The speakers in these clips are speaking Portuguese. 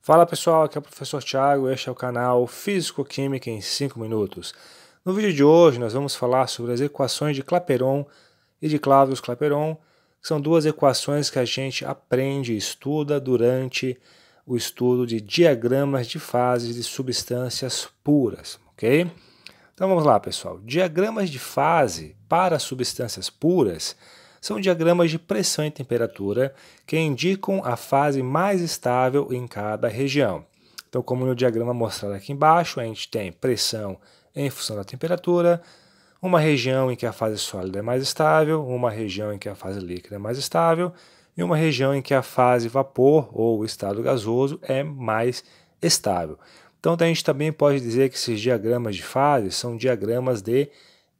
Fala pessoal, aqui é o professor Tiago, este é o canal Físico-Química em 5 Minutos. No vídeo de hoje nós vamos falar sobre as equações de Clapeyron e de Clavius-Clapeyron, que são duas equações que a gente aprende e estuda durante o estudo de diagramas de fases de substâncias puras, ok? Então vamos lá pessoal, diagramas de fase para substâncias puras são diagramas de pressão e temperatura que indicam a fase mais estável em cada região. Então, como no diagrama mostrado aqui embaixo, a gente tem pressão em função da temperatura, uma região em que a fase sólida é mais estável, uma região em que a fase líquida é mais estável e uma região em que a fase vapor ou estado gasoso é mais estável. Então, a gente também pode dizer que esses diagramas de fase são diagramas de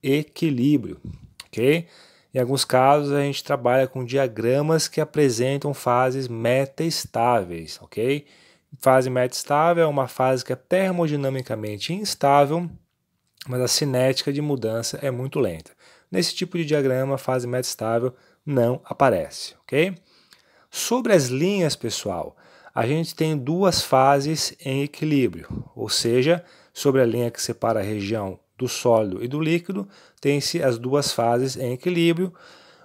equilíbrio, ok? Em alguns casos, a gente trabalha com diagramas que apresentam fases metaestáveis, ok? Fase metaestável é uma fase que é termodinamicamente instável, mas a cinética de mudança é muito lenta. Nesse tipo de diagrama, a fase metaestável não aparece, ok? Sobre as linhas, pessoal, a gente tem duas fases em equilíbrio, ou seja, sobre a linha que separa a região do sólido e do líquido, tem-se as duas fases em equilíbrio.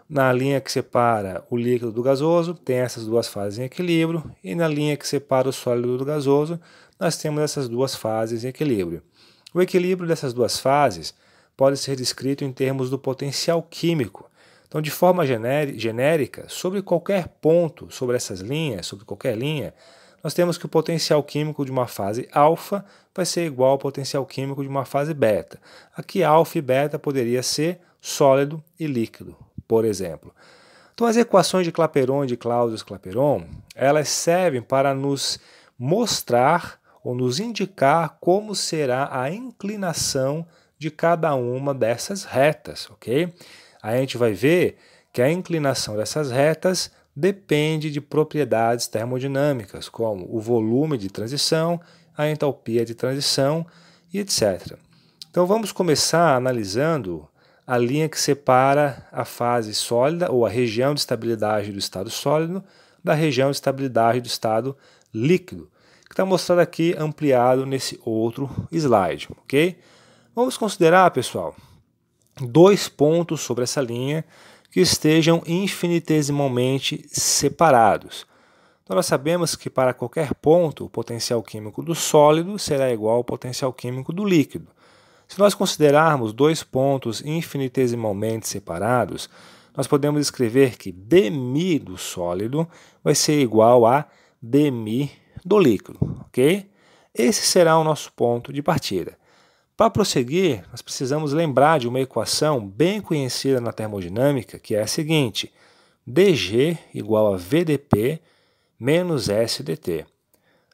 Na linha que separa o líquido do gasoso, tem essas duas fases em equilíbrio, e na linha que separa o sólido do gasoso, nós temos essas duas fases em equilíbrio. O equilíbrio dessas duas fases pode ser descrito em termos do potencial químico. Então, de forma genérica, sobre qualquer ponto, sobre essas linhas, sobre qualquer linha, nós temos que o potencial químico de uma fase alfa vai ser igual ao potencial químico de uma fase beta. Aqui, alfa e beta poderia ser sólido e líquido, por exemplo. Então, as equações de Clapeyron e de Clausius-Clapeyron, elas servem para nos mostrar ou nos indicar como será a inclinação de cada uma dessas retas, ok? a gente vai ver que a inclinação dessas retas depende de propriedades termodinâmicas, como o volume de transição, a entalpia de transição e etc. Então vamos começar analisando a linha que separa a fase sólida ou a região de estabilidade do estado sólido da região de estabilidade do estado líquido, que está mostrado aqui ampliado nesse outro slide, ok? Vamos considerar, pessoal, dois pontos sobre essa linha que estejam infinitesimalmente separados. Então, nós sabemos que para qualquer ponto, o potencial químico do sólido será igual ao potencial químico do líquido. Se nós considerarmos dois pontos infinitesimalmente separados, nós podemos escrever que dμ do sólido vai ser igual a dμ do líquido, ok? Esse será o nosso ponto de partida. Para prosseguir, nós precisamos lembrar de uma equação bem conhecida na termodinâmica, que é a seguinte: dg igual a vdp menos sdt.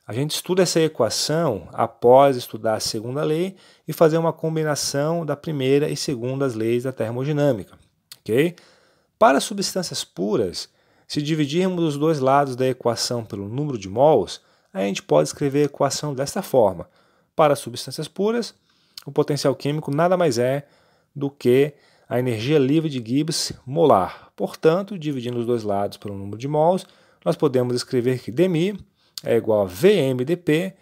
A gente estuda essa equação após estudar a segunda lei e fazer uma combinação da primeira e segunda leis da termodinâmica. Okay? Para substâncias puras, se dividirmos os dois lados da equação pelo número de mols, a gente pode escrever a equação desta forma. Para substâncias puras, o potencial químico nada mais é do que a energia livre de Gibbs molar. Portanto, dividindo os dois lados pelo número de mols, nós podemos escrever que dmi é igual a vmdp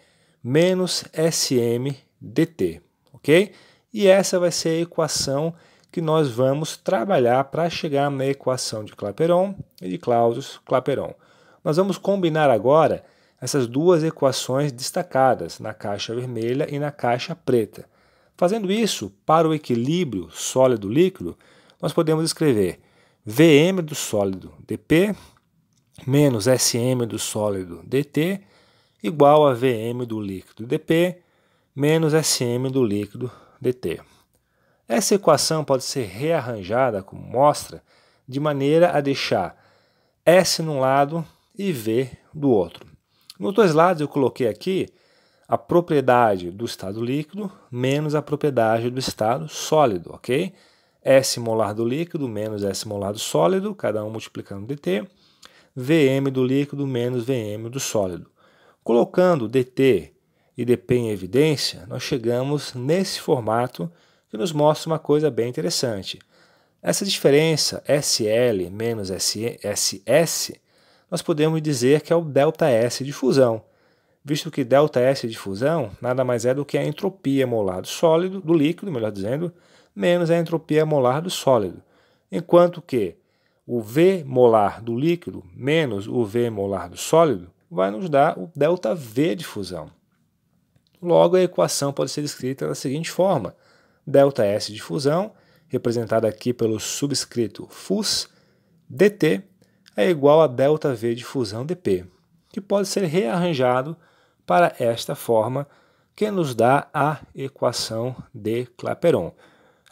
menos smdt, ok? E essa vai ser a equação que nós vamos trabalhar para chegar na equação de Clapeyron e de Clausius-Clapeyron. Nós vamos combinar agora essas duas equações destacadas na caixa vermelha e na caixa preta. Fazendo isso, para o equilíbrio sólido-líquido, nós podemos escrever Vm do sólido dP menos Sm do sólido dt igual a Vm do líquido dP menos Sm do líquido dt. Essa equação pode ser rearranjada como mostra de maneira a deixar S num lado e V do outro. Nos dois lados eu coloquei aqui a propriedade do estado líquido menos a propriedade do estado sólido, ok? S molar do líquido menos S molar do sólido, cada um multiplicando dt, Vm do líquido menos Vm do sólido. Colocando dt e dp em evidência, nós chegamos nesse formato que nos mostra uma coisa bem interessante. Essa diferença SL menos SS, nós podemos dizer que é o ΔS de fusão visto que ΔS de fusão nada mais é do que a entropia molar do sólido, do líquido, melhor dizendo, menos a entropia molar do sólido. Enquanto que o V molar do líquido menos o V molar do sólido vai nos dar o ΔV de fusão. Logo, a equação pode ser escrita da seguinte forma: ΔS de fusão, representada aqui pelo subscrito FUS, dt é igual a ΔV de fusão dP que pode ser rearranjado para esta forma que nos dá a equação de Clapeyron.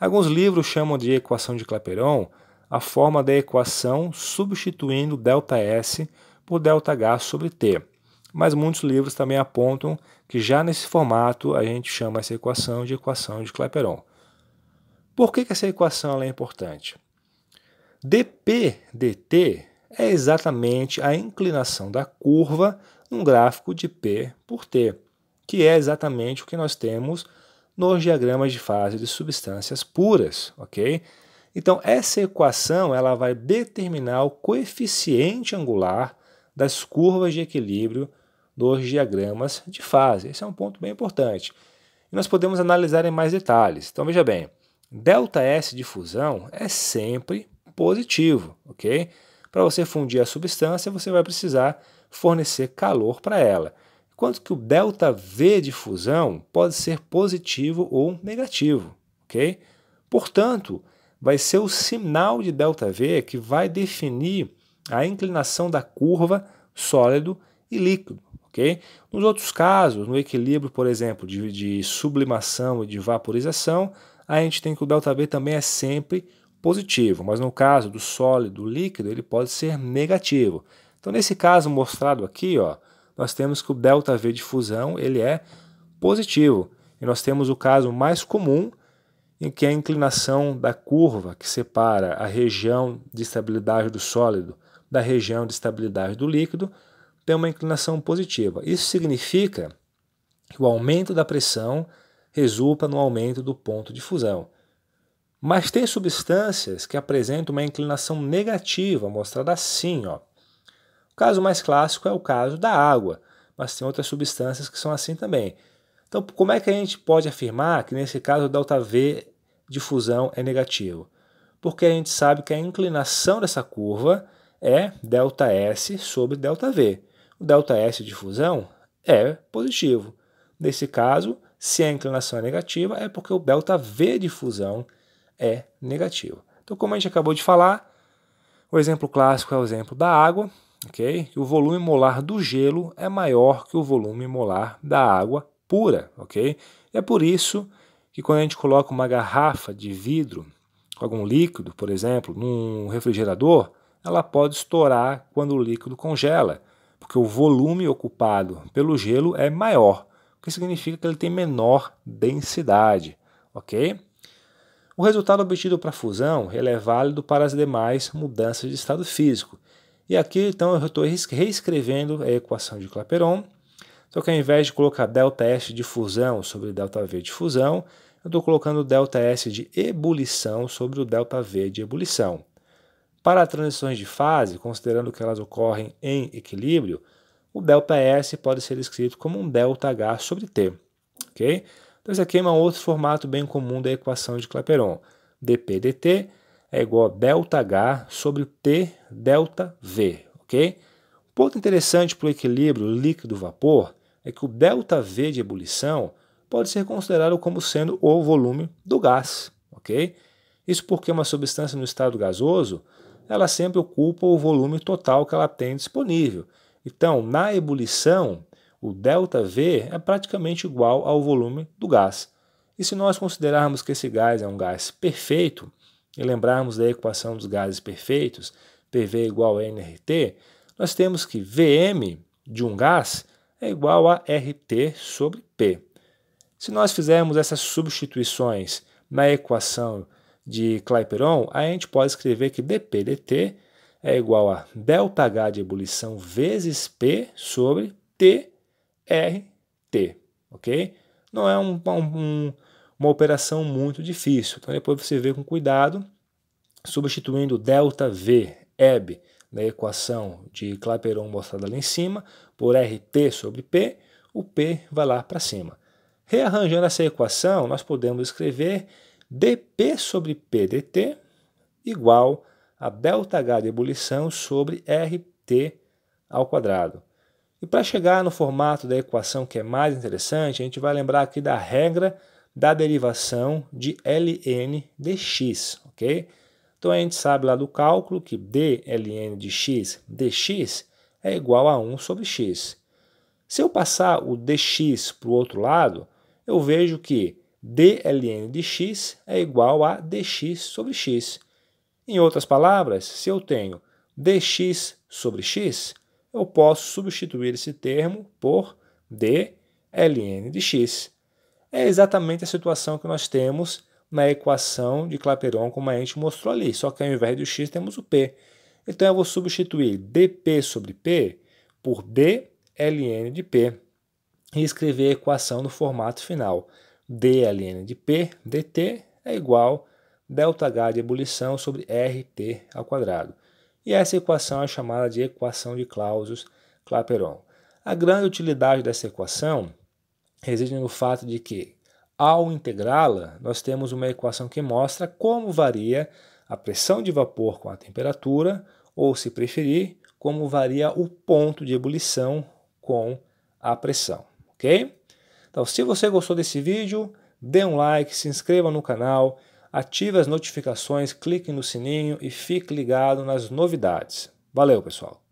Alguns livros chamam de equação de Clapeyron a forma da equação substituindo ΔS por ΔH sobre T. Mas muitos livros também apontam que já nesse formato a gente chama essa equação de equação de Clapeyron. Por que, que essa equação é importante? dP dt é exatamente a inclinação da curva num gráfico de P por T, que é exatamente o que nós temos nos diagramas de fase de substâncias puras, ok? Então, essa equação ela vai determinar o coeficiente angular das curvas de equilíbrio dos diagramas de fase. Esse é um ponto bem importante. E nós podemos analisar em mais detalhes. Então, veja bem, ΔS de fusão é sempre positivo, ok? Para você fundir a substância, você vai precisar fornecer calor para ela. Quanto que o delta V de fusão pode ser positivo ou negativo, ok? Portanto, vai ser o sinal de delta V que vai definir a inclinação da curva sólido e líquido, ok? Nos outros casos, no equilíbrio, por exemplo, de, de sublimação e de vaporização, a gente tem que o delta V também é sempre positivo, mas no caso do sólido líquido ele pode ser negativo. Então nesse caso mostrado aqui, ó, nós temos que o delta V de fusão ele é positivo e nós temos o caso mais comum em que a inclinação da curva que separa a região de estabilidade do sólido da região de estabilidade do líquido tem uma inclinação positiva. Isso significa que o aumento da pressão resulta no aumento do ponto de fusão. Mas tem substâncias que apresentam uma inclinação negativa, mostrada assim. Ó. O caso mais clássico é o caso da água, mas tem outras substâncias que são assim também. Então, como é que a gente pode afirmar que nesse caso o ΔV de fusão é negativo? Porque a gente sabe que a inclinação dessa curva é ΔS sobre ΔV. O ΔS de fusão é positivo. Nesse caso, se a inclinação é negativa, é porque o ΔV de fusão é negativo. Então, como a gente acabou de falar, o exemplo clássico é o exemplo da água, ok? O volume molar do gelo é maior que o volume molar da água pura, ok? E é por isso que quando a gente coloca uma garrafa de vidro com algum líquido, por exemplo, num refrigerador, ela pode estourar quando o líquido congela, porque o volume ocupado pelo gelo é maior, o que significa que ele tem menor densidade, ok? O resultado obtido para a fusão ele é válido para as demais mudanças de estado físico. E aqui, então, eu estou reescrevendo a equação de Clapeyron, só que ao invés de colocar ΔS de fusão sobre ΔV de fusão, eu estou colocando ΔS de ebulição sobre o ΔV de ebulição. Para transições de fase, considerando que elas ocorrem em equilíbrio, o ΔS pode ser escrito como um ΔH sobre T. ok? Então isso aqui é um outro formato bem comum da equação de Clapeyron. dP dt é igual a ΔH sobre T V, ok? Um ponto interessante para o equilíbrio líquido-vapor é que o ΔV de ebulição pode ser considerado como sendo o volume do gás, ok? Isso porque uma substância no estado gasoso, ela sempre ocupa o volume total que ela tem disponível. Então, na ebulição, o ΔV é praticamente igual ao volume do gás. E se nós considerarmos que esse gás é um gás perfeito, e lembrarmos da equação dos gases perfeitos, PV igual a nRT, nós temos que Vm de um gás é igual a RT sobre P. Se nós fizermos essas substituições na equação de Clapeyron, a gente pode escrever que dP/dT é igual a ΔH de ebulição vezes P sobre T RT, ok? Não é um, um, uma operação muito difícil. Então depois você vê com cuidado, substituindo delta V, EB, na equação de Clapeyron mostrada lá em cima, por RT sobre P, o P vai lá para cima. Rearranjando essa equação, nós podemos escrever dP sobre P dt igual a delta H de ebulição sobre RT ao quadrado. E para chegar no formato da equação que é mais interessante, a gente vai lembrar aqui da regra da derivação de ln dx, ok? Então a gente sabe lá do cálculo que dln de x dx é igual a 1 sobre x. Se eu passar o dx para o outro lado, eu vejo que dln de x é igual a dx sobre x. Em outras palavras, se eu tenho dx sobre x, eu posso substituir esse termo por dln de x. É exatamente a situação que nós temos na equação de Clapeyron, como a gente mostrou ali, só que ao invés do x temos o p. Então eu vou substituir dp sobre p por dln de p e escrever a equação no formato final. dln de p dt é igual a delta h de ebulição sobre rt ao quadrado e essa equação é chamada de equação de Clausius-Clapeyron. A grande utilidade dessa equação reside no fato de que, ao integrá-la, nós temos uma equação que mostra como varia a pressão de vapor com a temperatura, ou, se preferir, como varia o ponto de ebulição com a pressão, ok? Então, se você gostou desse vídeo, dê um like, se inscreva no canal ative as notificações, clique no sininho e fique ligado nas novidades. Valeu, pessoal!